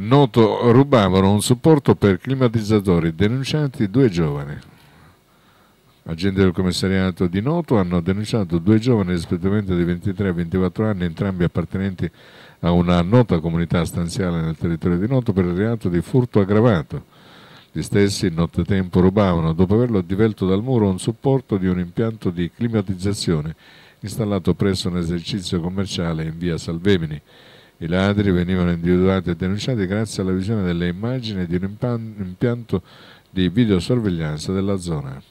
noto rubavano un supporto per climatizzatori denunciati due giovani. Agenti del commissariato di Noto hanno denunciato due giovani rispettivamente di 23 e 24 anni, entrambi appartenenti a una nota comunità stanziale nel territorio di Noto per il reato di furto aggravato. Gli stessi nottetempo rubavano, dopo averlo divelto dal muro, un supporto di un impianto di climatizzazione installato presso un esercizio commerciale in via Salvemini. I ladri venivano individuati e denunciati grazie alla visione delle immagini di un impianto di videosorveglianza della zona.